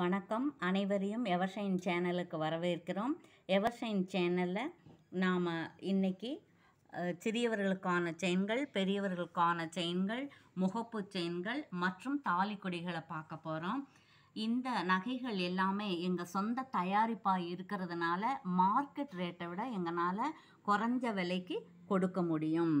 வணக்கம் அனைவரையும் எவர்ஷைன் சேனலுக்கு வரவேற்கிறோம் எவர்ஷைன் சேனலில் நாம் இன்றைக்கி சிறியவர்களுக்கான செயின்கள் பெரியவர்களுக்கான செயின்கள் முகப்பு செயின்கள் மற்றும் தாலி பார்க்க போகிறோம் இந்த நகைகள் எல்லாமே எங்கள் சொந்த தயாரிப்பாக இருக்கிறதுனால மார்க்கெட் ரேட்டை விட எங்களால் குறைஞ்ச விலைக்கு கொடுக்க முடியும்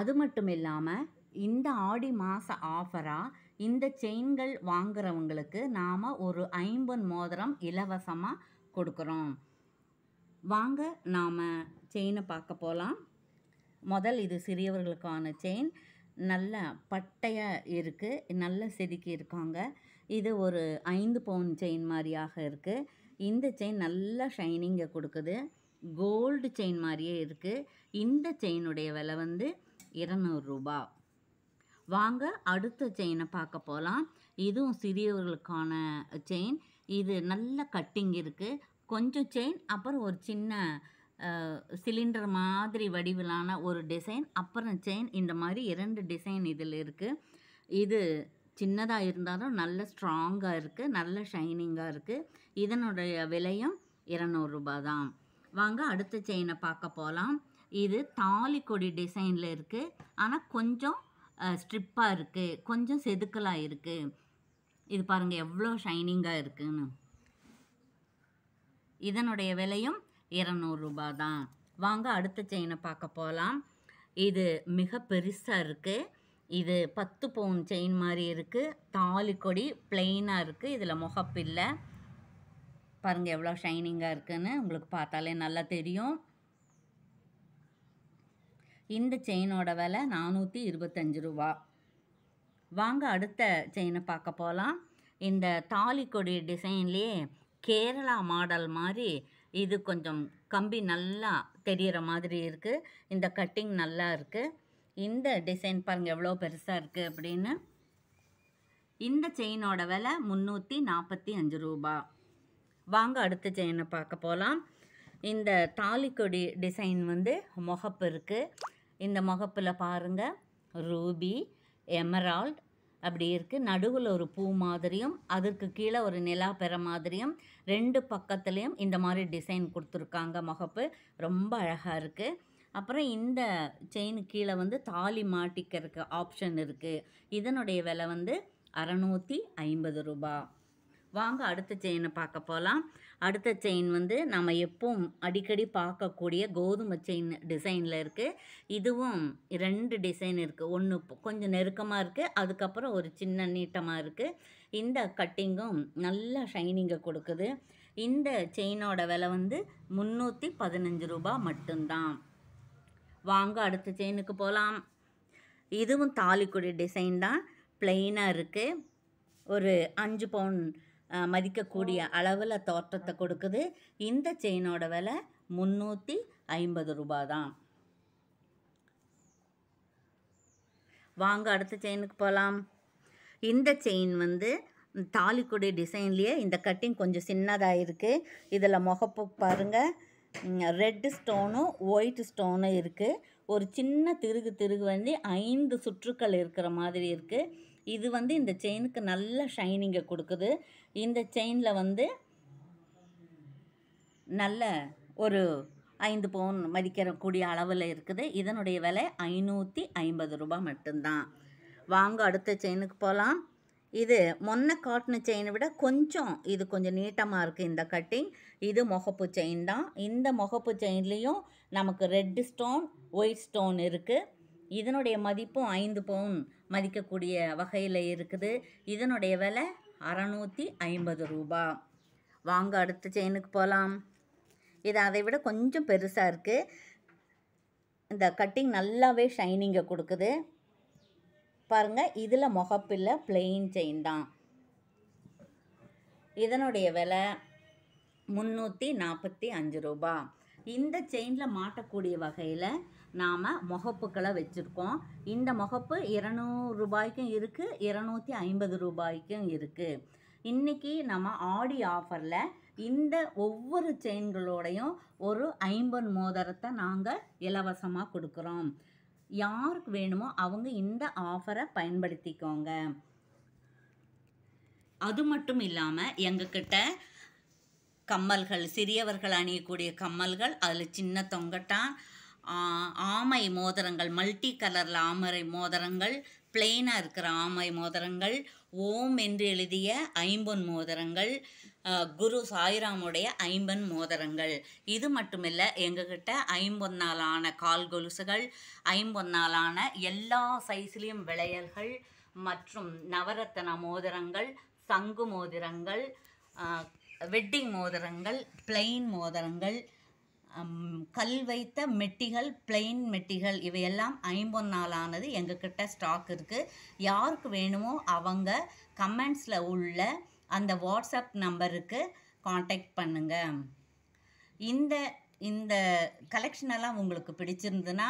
அது மட்டும் இல்லாமல் இந்த ஆடி மாத ஆஃபராக இந்த செயின்கள் வாங்குறவங்களுக்கு நாம் ஒரு ஐம்பொன் மோதிரம் இலவசமாக கொடுக்குறோம் வாங்க நாம் செயினை பார்க்க போகலாம் முதல் இது சிறியவர்களுக்கான செயின் நல்ல பட்டையாக இருக்குது நல்ல செதுக்கி இருக்காங்க இது ஒரு ஐந்து பவுன் செயின் மாதிரியாக இருக்குது இந்த செயின் நல்லா ஷைனிங்கை கொடுக்குது கோல்டு செயின் மாதிரியே இருக்குது இந்த செயினுடைய விலை வந்து இரநூறுபா வாங்க அடுத்த செயினை பார்க்க போகலாம் இதுவும் சிறியவர்களுக்கான செயின் இது நல்ல கட்டிங் இருக்குது கொஞ்சம் செயின் அப்புறம் ஒரு சின்ன சிலிண்டர் மாதிரி வடிவிலான ஒரு டிசைன் அப்புறம் செயின் இந்த மாதிரி இரண்டு டிசைன் இதில் இருக்குது இது சின்னதாக இருந்தாலும் நல்ல ஸ்ட்ராங்காக இருக்குது நல்ல ஷைனிங்காக இருக்குது இதனுடைய விலையும் இரநூறுபா தான் வாங்க அடுத்த செயினை பார்க்க போகலாம் இது தாலி கொடி டிசைனில் இருக்குது ஆனால் கொஞ்சம் ஸ்ட்ரிப்பாக இருக்குது கொஞ்சம் செதுக்கலாக இருக்குது இது பாருங்கள் எவ்வளோ ஷைனிங்காக இருக்குதுன்னு இதனுடைய விலையும் இரநூறுபா தான் வாங்க அடுத்த செயினை பார்க்க போகலாம் இது மிக பெருசாக இருக்குது இது பத்து பவுன் செயின் மாதிரி இருக்குது தாலி கொடி பிளெயினாக இருக்குது இதில் முகப்பில்லை பாருங்கள் எவ்வளோ ஷைனிங்காக இருக்குதுன்னு உங்களுக்கு பார்த்தாலே நல்லா தெரியும் இந்த செயினோட விலை நானூற்றி இருபத்தஞ்சு ரூபா வாங்க அடுத்த செயினை பார்க்க போகலாம் இந்த தாலிக்கொடி டிசைன்லேயே கேரளா மாடல் மாதிரி இது கொஞ்சம் கம்பி நல்லா தெரிகிற மாதிரி இருக்குது இந்த கட்டிங் நல்லா இருக்குது இந்த டிசைன் பாருங்கள் எவ்வளோ பெருசாக இருக்குது அப்படின்னு இந்த செயினோட விலை முந்நூற்றி நாற்பத்தி அஞ்சு ரூபா வாங்க அடுத்த செயினை பார்க்க போகலாம் இந்த தாலிக்கொடி டிசைன் வந்து முகப்பு இருக்குது இந்த முகப்பில் பாருங்கள் ரூபி எமரால்ட் அப்படி இருக்குது நடுவில் ஒரு பூ மாதிரியும் அதற்கு கீழே ஒரு நிலா பெற மாதிரியும் ரெண்டு பக்கத்துலேயும் இந்த மாதிரி டிசைன் கொடுத்துருக்காங்க முகப்பு ரொம்ப அழகாக இருக்குது அப்புறம் இந்த செயின் கீழே வந்து தாலி மாட்டிக்கிறதுக்கு ஆப்ஷன் இருக்குது இதனுடைய விலை வந்து அறநூற்றி ஐம்பது ரூபாய் வாங்க அடுத்த செயினை பார்க்க போகலாம் அடுத்த செயின் வந்து நம்ம எப்பவும் அடிக்கடி பார்க்கக்கூடிய கோதுமை செயின் டிசைனில் இருக்குது இதுவும் ரெண்டு டிசைன் இருக்குது ஒன்று கொஞ்சம் நெருக்கமாக இருக்குது அதுக்கப்புறம் ஒரு சின்ன நீட்டமாக இருக்குது இந்த கட்டிங்கும் நல்லா ஷைனிங்கை கொடுக்குது இந்த செயினோட விலை வந்து முந்நூற்றி பதினஞ்சு ரூபா மட்டும்தான் வாங்க அடுத்த செயினுக்கு போகலாம் இதுவும் தாலிக்குடி டிசைன் தான் பிளெயினாக இருக்குது ஒரு அஞ்சு பவுன் மதிக்கக்கூடிய அளவில் தோற்றத்தை கொடுக்குது இந்த செயினோட விலை முந்நூற்றி ஐம்பது ரூபா தான் வாங்க அடுத்த செயினுக்கு போகலாம் இந்த செயின் வந்து தாலிக்குடி டிசைன்லேயே இந்த கட்டிங் கொஞ்சம் சின்னதாக இருக்குது இதில் முகப்பு பாருங்கள் ரெட்டு ஸ்டோனும் ஒயிட் ஸ்டோனும் இருக்குது ஒரு சின்ன திருகு திருகு வந்து ஐந்து சுற்றுக்கள் இருக்கிற மாதிரி இருக்குது இது வந்து இந்த செயினுக்கு நல்ல ஷைனிங்கை கொடுக்குது இந்த செயினில் வந்து நல்ல ஒரு ஐந்து பவுன் மதிக்கக்கூடிய அளவில் இருக்குது இதனுடைய விலை ஐநூற்றி ஐம்பது ரூபாய் மட்டும்தான் வாங்க அடுத்த செயினுக்கு போகலாம் இது மொன்ன காட்டின செயினை விட கொஞ்சம் இது கொஞ்சம் நீட்டமாக இருக்குது இந்த கட்டிங் இது முகப்பு செயின் தான் இந்த முகப்பு செயின்லேயும் நமக்கு ரெட் ஸ்டோன் ஒயிட் ஸ்டோன் இருக்குது இதனுடைய மதிப்பும் ஐந்து பவுன் மதிக்கக்கூடிய வகையில் இருக்குது இதனுடைய விலை அறநூற்றி ஐம்பது ரூபா வாங்க அடுத்த செயினுக்கு போகலாம் இது அதை விட கொஞ்சம் பெருசாக இருக்குது இந்த கட்டிங் நல்லாவே ஷைனிங்கை கொடுக்குது பாருங்கள் இதில் முகப்பில் பிளெயின் செயின் தான் இதனுடைய விலை முந்நூற்றி நாற்பத்தி அஞ்சு ரூபா இந்த செயினில் மாட்டக்கூடிய வகையில் நாம் முகப்புக்களை வச்சுருக்கோம் இந்த முகப்பு இரநூறு ரூபாய்க்கும் இருக்குது இரநூத்தி ஐம்பது ரூபாய்க்கும் இருக்குது இன்றைக்கி நம்ம ஆடி ஆஃபரில் இந்த ஒவ்வொரு செயின்களோடையும் ஒரு ஐம்பது மோதிரத்தை நாங்கள் இலவசமாக கொடுக்குறோம் யாருக்கு வேணுமோ அவங்க இந்த ஆஃபரை பயன்படுத்திக்கோங்க அது மட்டும் இல்லாமல் எங்கக்கிட்ட கம்மல்கள் சிறியவர்கள் அணியக்கூடிய கம்மல்கள் அதில் சின்ன தொங்கட்டான் ஆமை மோதிரங்கள் மல்டி கலரில் ஆமரை மோதிரங்கள் பிளெயினாக இருக்கிற ஆமை மோதிரங்கள் ஓம் என்று எழுதிய ஐம்பொன் மோதிரங்கள் குரு சாய்ராமுடைய ஐம்பன் மோதிரங்கள் இது மட்டுமில்லை எங்ககிட்ட ஐம்பொன்னாலான கால் கொலுசுகள் ஐம்பொன்னாலான எல்லா சைஸ்லேயும் விளையல்கள் மற்றும் நவரத்தன மோதிரங்கள் சங்கு மோதிரங்கள் வெட்டிங் மோதிரங்கள் பிளெயின் மோதிரங்கள் கல் வைத்த மெட்டிகள் பிளெயின் மெட்டிகள் இவையெல்லாம் ஐம்பது நாளானது எங்ககிட்ட ஸ்டாக் இருக்குது யாருக்கு வேணுமோ அவங்க கமெண்ட்ஸில் உள்ள அந்த வாட்ஸ்அப் நம்பருக்கு காண்டாக்ட் பண்ணுங்கள் இந்த இந்த கலெக்ஷன் எல்லாம் உங்களுக்கு பிடிச்சிருந்துன்னா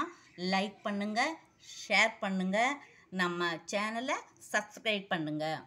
லைக் பண்ணுங்கள் ஷேர் பண்ணுங்கள் நம்ம சேனலை சப்ஸ்கிரைப் பண்ணுங்கள்